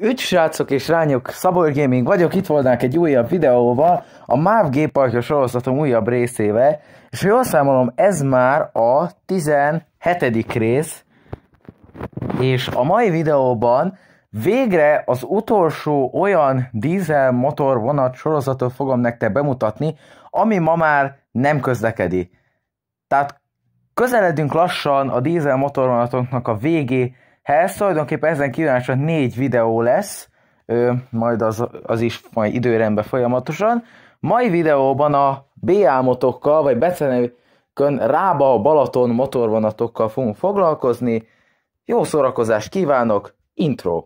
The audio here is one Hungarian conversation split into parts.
Ügy srácok és lányok, Szabor Gaming vagyok, itt volnánk egy újabb videóval, a MÁV gépartja sorozatom újabb részével, és ha jól számolom, ez már a 17. rész, és a mai videóban végre az utolsó olyan dízel motor vonat sorozatot fogom nektek bemutatni, ami ma már nem közlekedi. Tehát közeledünk lassan a dízel motorvonatoknak a végé, ez tulajdonképpen ezen kívánásra négy videó lesz, ö, majd az, az is majd időrendben folyamatosan. Mai videóban a BA motokkal, vagy Becenevkön Rába Balaton motorvonatokkal fogunk foglalkozni. Jó szórakozást kívánok, intro!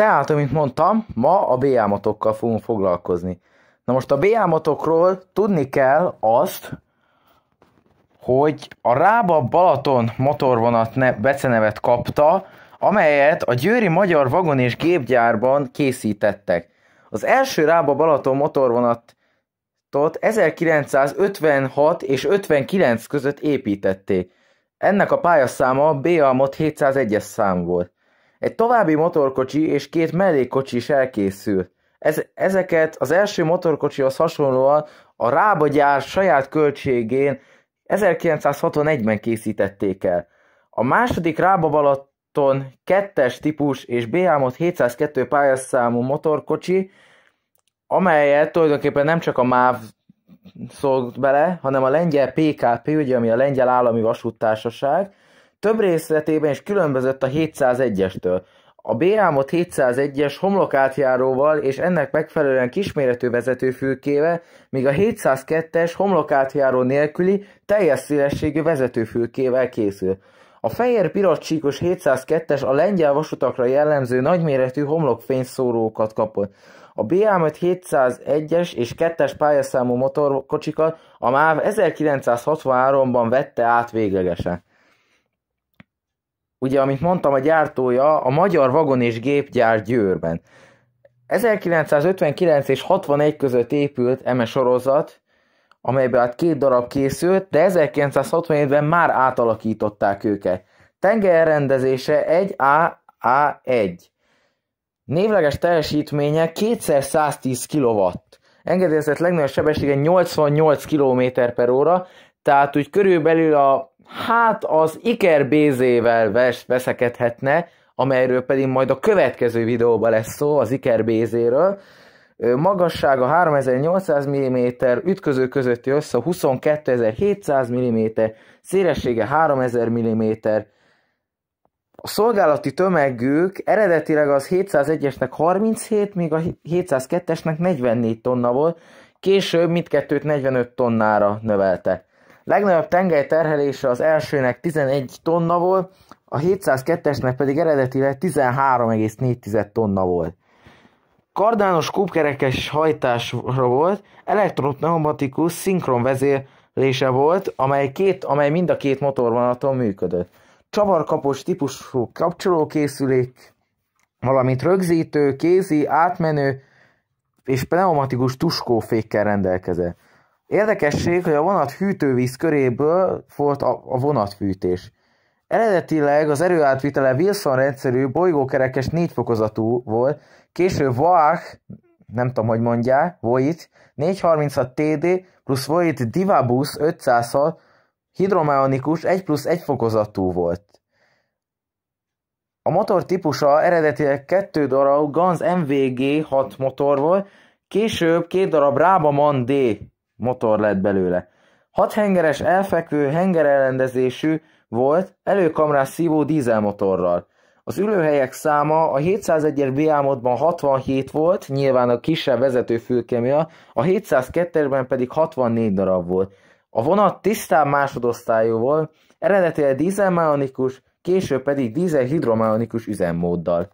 Tehát, amint mondtam, ma a BA motokkal fogunk foglalkozni. Na most a BA motokról tudni kell azt, hogy a Rába Balaton motorvonat ne, becenevet kapta, amelyet a Győri Magyar Vagon és Gépgyárban készítettek. Az első Rába Balaton motorvonatot 1956 és 59 között építették. Ennek a pályaszáma BA Mot 701-es szám volt. Egy további motorkocsi és két mellékkocsi is elkészült. Ez, ezeket az első motorkocsihoz hasonlóan a Rába gyár saját költségén 1961-ben készítették el. A második Rába Balaton 2-es típus és BM 702 pályaszámú motorkocsi, amelyet tulajdonképpen nem csak a MÁV szólt bele, hanem a lengyel PKP, ugye, ami a lengyel állami vasúttársaság, több részletében is különbözött a 701-estől. A B-ámot 701-es homlokátjáróval és ennek megfelelően kisméretű vezetőfülkével, míg a 702-es homlokátjáró nélküli teljes szélességű vezetőfülkével készül. A fehér piros csíkos 702-es a lengyel vasutakra jellemző nagyméretű homlokfényszórókat kapott. A BM5 701-es és 2-es pályaszámú motorkocsikat a MÁV 1963-ban vette át véglegesen ugye, amit mondtam, a gyártója a Magyar Vagon és Gépgyár Győrben. 1959 és 61 között épült eme sorozat, amelyben hát két darab készült, de 1967-ben már átalakították őket. Tengerrendezése 1AA1. Névleges teljesítménye 2x110 kW. Engedélyezett legnagyobb sebessége 88 km per óra, tehát úgy körülbelül a hát az Iker Bézével veszekedhetne, amelyről pedig majd a következő videóban lesz szó, az Iker Bézéről. Magassága 3800 mm, ütköző közötti össze 22700 mm, szélessége 3000 mm, a szolgálati tömegük eredetileg az 701-esnek 37, míg a 702-esnek 44 tonna volt, később mindkettőt 45 tonnára növelte. Legnagyobb tengely terhelése az elsőnek 11 tonna volt, a 702-esnek pedig eredetileg 13,4 tonna volt. Kardános kubkerekes hajtásra volt, elektropneumatikus szinkron vezérlése volt, amely, két, amely mind a két motorvonaton működött. Csavarkapos típusú kapcsolókészülék, valamint rögzítő, kézi, átmenő és pneumatikus tuskófékkel rendelkezett. Érdekesség, hogy a vonat hűtővíz köréből volt a, a vonatfűtés. Eredetileg az erőátvitele Wilson rendszerű bolygókerekes négyfokozatú volt, később Vach, nem tudom, hogy mondják, Voit, 436 TD plusz Voit Divabus 500 hidromeonikus 1 plusz 1 fokozatú volt. A motor típusa eredetileg kettő darab Gans MVG 6 motor volt, később két darab Rába Mandé. D motor lett belőle. hengeres, elfekvő hengerellendezésű volt, előkamrás szívó dízelmotorral. Az ülőhelyek száma a 701-es modban 67 volt, nyilván a kisebb vezetőfülke miatt, a 702-esben pedig 64 darab volt. A vonat tisztán másodosztályú volt, eredetileg dízelmechanikus, később pedig dízelhidromechanikus üzemmóddal.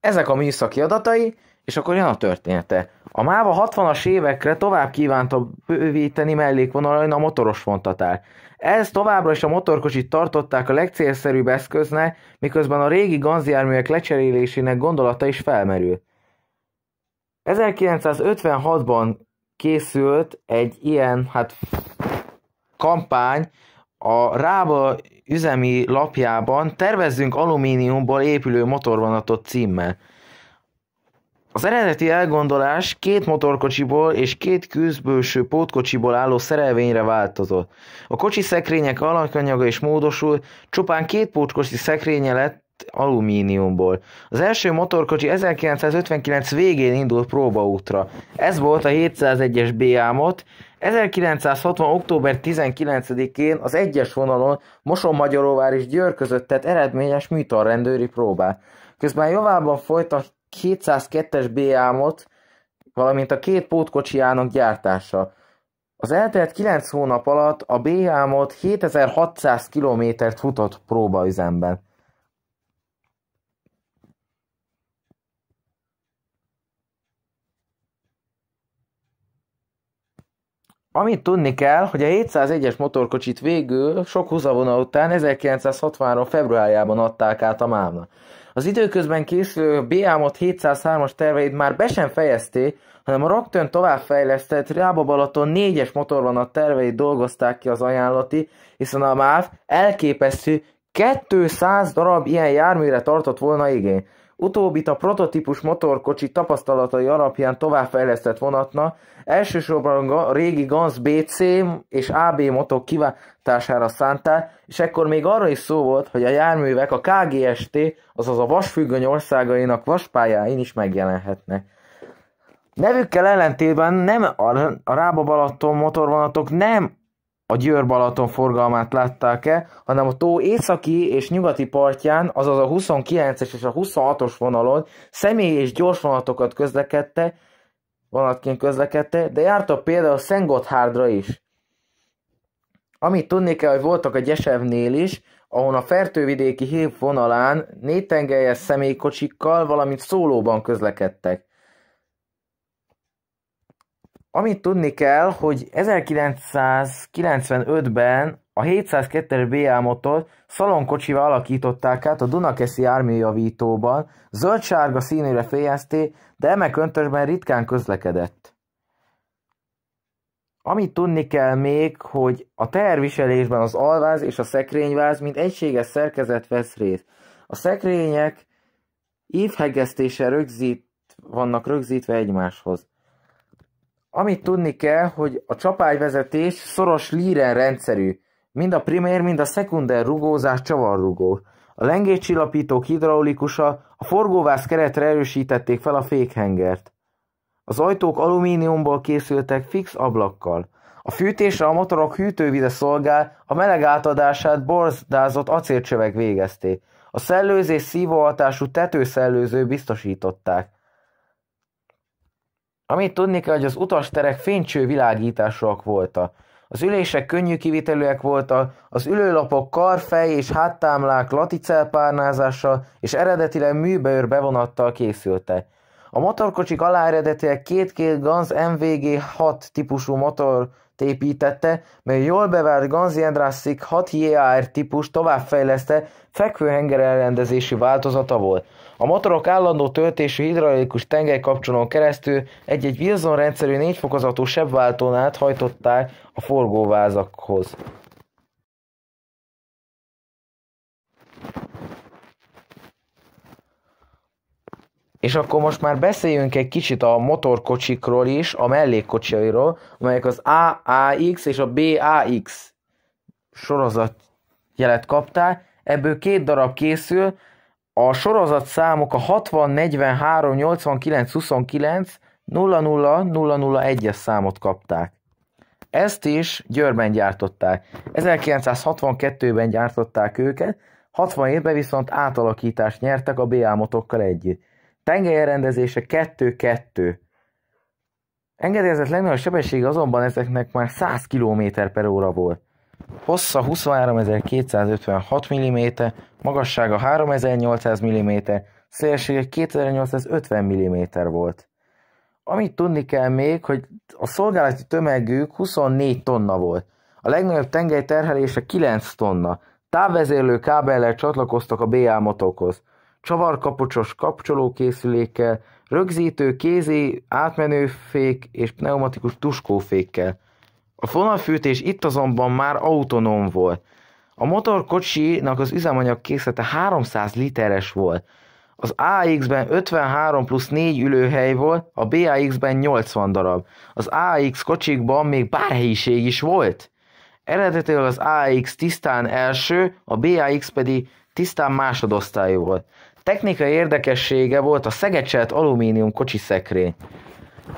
Ezek a műszaki adatai, és akkor jön a története. A MÁV a 60-as évekre tovább kívánta bővíteni mellékvonalain a motoros vontatár. Ez továbbra is a motorkocsit tartották a legcélszerűbb eszköznek, miközben a régi ganzjárműek lecserélésének gondolata is felmerül. 1956-ban készült egy ilyen hát, kampány a Rába üzemi lapjában Tervezzünk alumíniumból épülő motorvonatot címmel. Az eredeti elgondolás két motorkocsiból és két küzdbőső pótkocsiból álló szerelvényre változott. A kocsi szekrények alakanyaga is módosult, csupán két pótkocsi szekrénye lett alumíniumból. Az első motorkocsi 1959 végén indult próbaútra. Ez volt a 701-es BA-mot. 1960. október 19-én az egyes vonalon Moson-Magyaróvár és Győr között tett eredményes műtarrendőri próbát. Közben javában folytat 202-es BA-mot, valamint a két pótkocsijának gyártása. Az eltelt 9 hónap alatt a BA mot 7600 kilométert futott próbaüzemben. Amit tudni kell, hogy a 701-es motorkocsit végül sok húzavona után 1963. februárjában adták át a mámnak. Az időközben készülő BM-ot 703-as terveid már be sem fejezté, hanem a rögtön továbbfejlesztett Rába Balaton 4-es a terveit dolgozták ki az ajánlati, hiszen a MÁV elképesztő 200 darab ilyen járműre tartott volna igény. Utóbbit a prototípus motorkocsi tapasztalatai alapján továbbfejlesztett vonatna, elsősorban a régi Gans BC és AB motok kiváltására szánták, és ekkor még arra is szó volt, hogy a járművek a KGST, azaz a vasfüggöny országainak vaspályáin is megjelenhetnek. Nevükkel ellentétben nem a Rába Balaton motorvonatok nem a Győr-Balaton forgalmát látták-e, hanem a tó északi és nyugati partján, azaz a 29-es és a 26-os vonalon személy és gyorsvonatokat közlekedte, vonatként közlekedte, de járta például Szentgotthárdra is. Amit tudni kell, hogy voltak a Gyesevnél is, ahol a Fertővidéki hív vonalán négytengelyes személykocsikkal, valamint szólóban közlekedtek. Amit tudni kell, hogy 1995-ben a 702-es BA motor szalonkocsival alakították át a Dunakeszi járműjavítóban, zöld-sárga színére fejezté, de eme köntösben ritkán közlekedett. Amit tudni kell még, hogy a teherviselésben az alváz és a szekrényváz mint egységes szerkezet vesz részt. A szekrények ívhegesztése rögzít, vannak rögzítve egymáshoz. Amit tudni kell, hogy a csapályvezetés szoros líren rendszerű, mind a primér, mind a szekunder rugózás csavarrugó. A lengécsillapítók hidraulikusa, a forgóvász keretre erősítették fel a fékhengert. Az ajtók alumíniumból készültek fix ablakkal. A fűtésre a motorok hűtővide szolgál, a meleg átadását borzdázott acélcsövek végezték. A szellőzés szívóhatású tetőszellőző biztosították. Amit tudni kell, hogy az utasterek fénycső világításúak voltak. Az ülések könnyű kivitelőek voltak, az ülőlapok karfej és háttámlák laticelpárnázással és eredetileg műbeőr bevonattal készültek. A motorkocsik alá eredetileg két-két Ganz MVG-6 típusú motor építette, mely jól bevált Ganz Jendrasszik 6 JR típus továbbfejleszte fekvőhenger elrendezési változata volt. A motorok állandó töltésű hidraulikus tengely keresztül egy-egy Wilson rendszerű négyfokozatú sebváltón át hajtották a forgóvázakhoz. És akkor most már beszéljünk egy kicsit a motorkocsikról is, a mellékkocsairól, amelyek az AAX és a BAX sorozat jelet kapták. Ebből két darab készül, a sorozat számok a 60, 43, 89, 29, 00 001 es számot kapták. Ezt is Győrben gyártották. 1962-ben gyártották őket, 67-ben viszont átalakítást nyertek a BA motokkal együtt. Tengelyrendezése 2-2. Engedélyezett legnagyobb sebessége azonban ezeknek már 100 km per óra volt. Hossza 23256 mm, magassága 3800 mm, szélessége 2850 mm volt. Amit tudni kell még, hogy a szolgálati tömegük 24 tonna volt. A legnagyobb tengely terhelése 9 tonna. Távvezérlő kábellel csatlakoztak a BA motokhoz. Csavarkapocsos kapcsolókészülékkel, rögzítő kézi átmenőfék és pneumatikus tuskófékkel. A fonalfűtés itt azonban már autonóm volt. A motorkocsinak az üzemanyag készlete 300 literes volt. Az AX-ben 53 plusz 4 ülőhely volt, a BAX-ben 80 darab. Az AX kocsikban még bárhelyiség is volt. Eredetileg az AX tisztán első, a BAX pedig tisztán másodosztályú volt. Technikai érdekessége volt a szegecselt alumínium kocsiszekrény.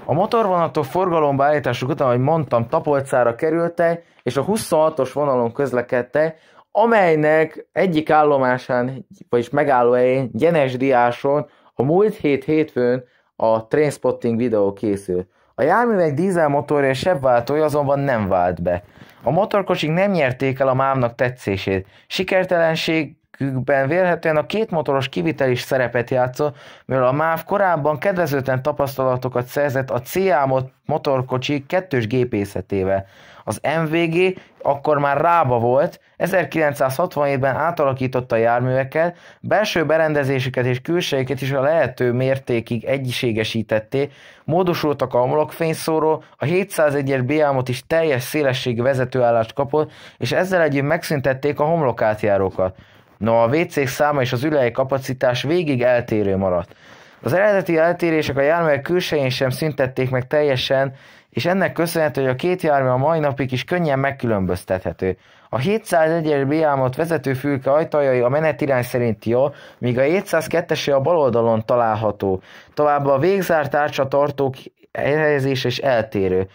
A motorvonatok forgalomba állításuk után, ahogy mondtam, Tapolcára kerülte, és a 26-os vonalon közlekedte, amelynek egyik állomásán, vagyis megállóhelyén, Gyenes Diáson, a múlt hét hétfőn a Trainspotting videó készült. A járművek dízelmotorja és sebváltója azonban nem vált be. A motorkocsik nem nyerték el a mámnak tetszését. Sikertelenség években vélhetően a kétmotoros kivitel is szerepet játszott, mivel a MÁV korábban kedvezőtlen tapasztalatokat szerzett a CA motorkocsi kettős gépészetével. Az MVG akkor már rába volt, 1967-ben átalakította a járműveket, belső berendezésüket és külsejüket is a lehető mértékig egyiségesítették, módosultak a homlokfényszóró, a 701-es BM-ot is teljes szélességű vezetőállást kapott, és ezzel együtt megszüntették a homlokátjárókat. No a wc száma és az ülei kapacitás végig eltérő maradt. Az eredeti eltérések a járművek külsején sem szüntették meg teljesen, és ennek köszönhető, hogy a két jármű a mai napig is könnyen megkülönböztethető. A 701-es Biámot vezető fülke ajtajai a menetirány szerint jó, míg a 702-esé a bal oldalon található. Továbbá a végzárt tartók elhelyezés és eltérő.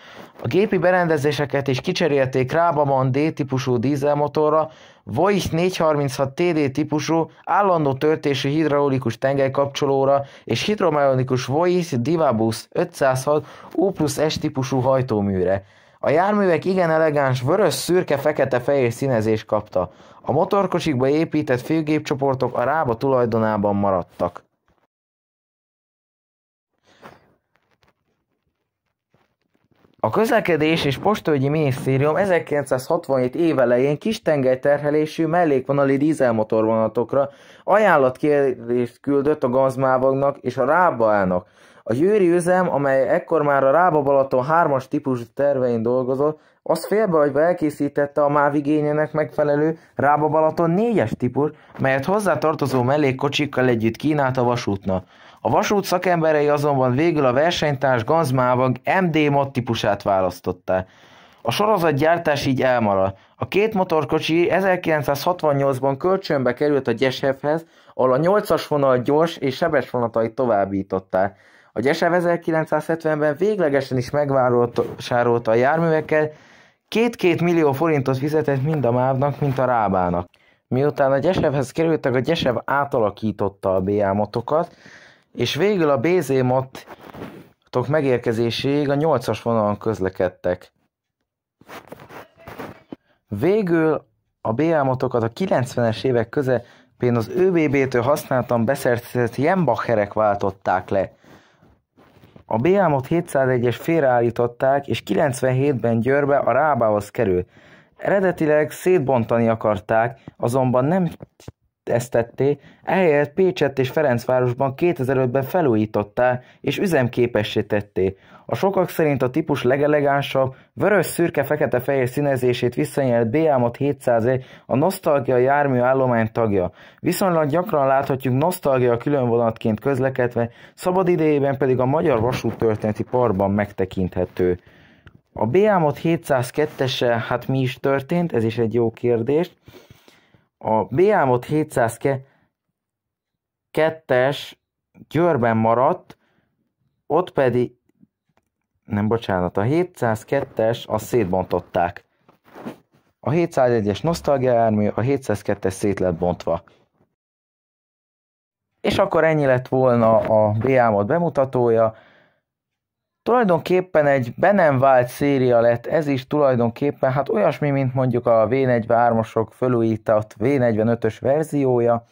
A gépi berendezéseket is kicserélték Rába D-típusú dízelmotorra, Voice 436 TD típusú állandó töltésű hidraulikus tengelykapcsolóra és hidromechanikus Voice Divabus 506 U plusz S típusú hajtóműre. A járművek igen elegáns vörös-szürke-fekete-fehér színezés kapta. A motorkocsikba épített főgépcsoportok a rába tulajdonában maradtak. A közlekedés és postölgyi minisztérium 1967 évelején kistenger terhelésű mellékvonali dízelmotorvonatokra ajánlatkérdést küldött a gazmávagnak és a rábaának. A győri üzem, amely ekkor már a Rába Balaton 3-as típusú tervein dolgozott, az félbehagyva elkészítette a MÁV igényének megfelelő Rába Balaton 4-es típus, melyet hozzátartozó mellékkocsikkal együtt kínált a vasútnak. A vasút szakemberei azonban végül a versenytárs Gazmávag MD mod típusát választották. A gyártás így elmarad. A két motorkocsi 1968-ban kölcsönbe került a Gyeshevhez, ahol a 8-as vonal gyors és sebes vonatait továbbították. A Gyesev 1970-ben véglegesen is megvásárolta a járműveket, két-két millió forintot fizetett mind a mávnak, mint a rábának. Miután a Gyesevhez kerültek, a Gyesev átalakította a BA motokat, és végül a BZM-tok megérkezéséig a 8-as vonalon közlekedtek. Végül a BM-otokat a 90-es évek közepén az ÖBB-től használtan beszerzett Jembacherek váltották le. A BM-ot 701-es félreállították, és 97-ben Győrbe a Rábához került. Eredetileg szétbontani akarták, azonban nem ezt tetté, ehelyett Pécsett és Ferencvárosban 2005-ben felújítottá és üzemképessé tetté. A sokak szerint a típus legelegánsabb, vörös-szürke-fekete-fehér színezését visszanyert b 700 700 a nosztalgia jármű állomány tagja. Viszonylag gyakran láthatjuk nosztalgia különvonatként közlekedve, szabad idejében pedig a Magyar Vasút Történeti Parkban megtekinthető. A b 702-ese, hát mi is történt? Ez is egy jó kérdés. A Béámot 702-es Győrben maradt, ott pedig, nem bocsánat, a 702-es azt szétbontották. A 701-es nosztalgia jármű, a 702-es szét lett bontva. És akkor ennyi lett volna a BA-mod bemutatója. Tulajdonképpen egy be nem vált széria lett, ez is tulajdonképpen hát olyasmi, mint mondjuk a V43-osok fölújított V45-ös verziója.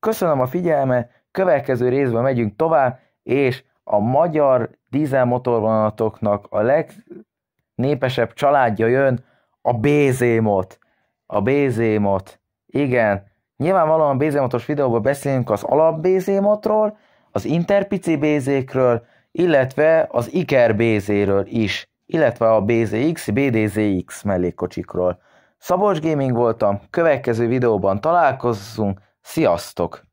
Köszönöm a figyelme, következő részben megyünk tovább, és a magyar dízelmotorvonatoknak a legnépesebb családja jön, a BZ-mot. A BZ-mot. Igen, nyilvánvalóan BZ-motos videóban beszélünk az alap BZ-motról, az interpici BZ-kről, illetve az Iker BZ-ről is, illetve a BZX, BDZX mellékkocsikról. Szabolcs Gaming voltam, következő videóban találkozzunk, sziasztok!